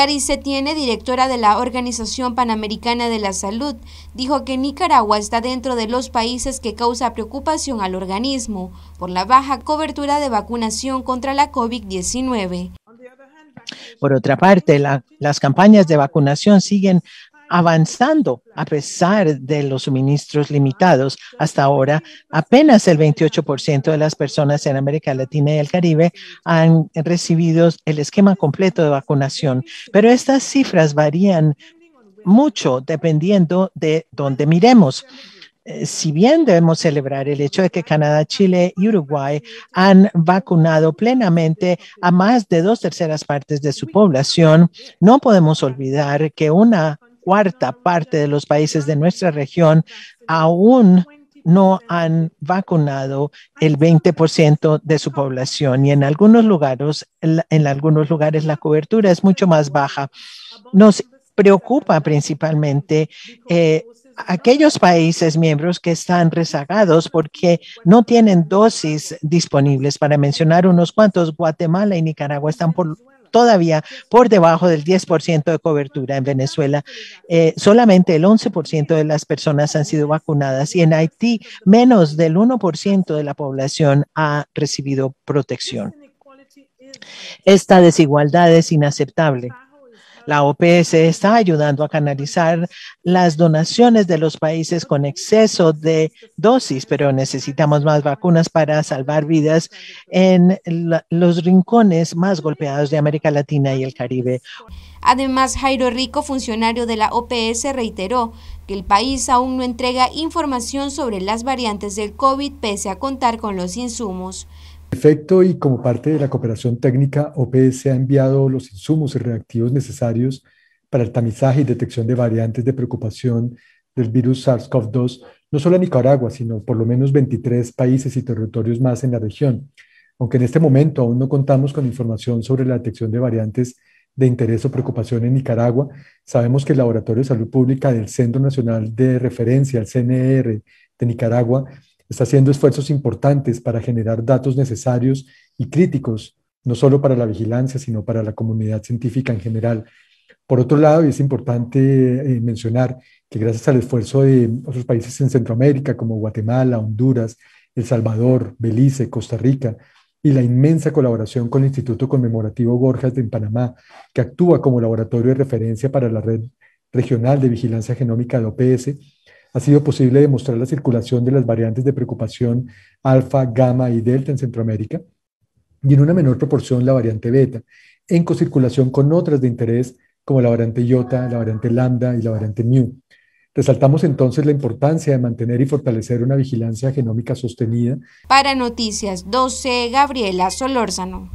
Carice Tiene, directora de la Organización Panamericana de la Salud, dijo que Nicaragua está dentro de los países que causa preocupación al organismo por la baja cobertura de vacunación contra la COVID-19. Por otra parte, las campañas de vacunación siguen avanzando a pesar de los suministros limitados. Hasta ahora, apenas el 28% de las personas en América Latina y el Caribe han recibido el esquema completo de vacunación, pero estas cifras varían mucho dependiendo de dónde miremos eh, si bien debemos celebrar el hecho de que Canadá, Chile y Uruguay han vacunado plenamente a más de dos terceras partes de su población, no podemos olvidar que una cuarta parte de los países de nuestra región aún no han vacunado el 20% de su población y en algunos lugares en algunos lugares la cobertura es mucho más baja. Nos preocupa principalmente eh, aquellos países miembros que están rezagados porque no tienen dosis disponibles. Para mencionar unos cuantos, Guatemala y Nicaragua están por todavía por debajo del 10% de cobertura en Venezuela. Eh, solamente el 11% de las personas han sido vacunadas y en Haití menos del 1% de la población ha recibido protección. Esta desigualdad es inaceptable la OPS está ayudando a canalizar las donaciones de los países con exceso de dosis, pero necesitamos más vacunas para salvar vidas en los rincones más golpeados de América Latina y el Caribe. Además, Jairo Rico, funcionario de la OPS, reiteró que el país aún no entrega información sobre las variantes del COVID pese a contar con los insumos efecto y como parte de la cooperación técnica, OPS ha enviado los insumos y reactivos necesarios para el tamizaje y detección de variantes de preocupación del virus SARS-CoV-2, no solo a Nicaragua, sino por lo menos 23 países y territorios más en la región. Aunque en este momento aún no contamos con información sobre la detección de variantes de interés o preocupación en Nicaragua, sabemos que el Laboratorio de Salud Pública del Centro Nacional de Referencia, el CNR de Nicaragua, está haciendo esfuerzos importantes para generar datos necesarios y críticos, no solo para la vigilancia, sino para la comunidad científica en general. Por otro lado, y es importante eh, mencionar que gracias al esfuerzo de otros países en Centroamérica como Guatemala, Honduras, El Salvador, Belice, Costa Rica, y la inmensa colaboración con el Instituto Conmemorativo Borjas en Panamá, que actúa como laboratorio de referencia para la red regional de vigilancia genómica de OPS, ha sido posible demostrar la circulación de las variantes de preocupación alfa, gamma y delta en Centroamérica y en una menor proporción la variante beta, en cocirculación con otras de interés como la variante iota, la variante lambda y la variante mu. Resaltamos entonces la importancia de mantener y fortalecer una vigilancia genómica sostenida. Para Noticias 12, Gabriela Solórzano.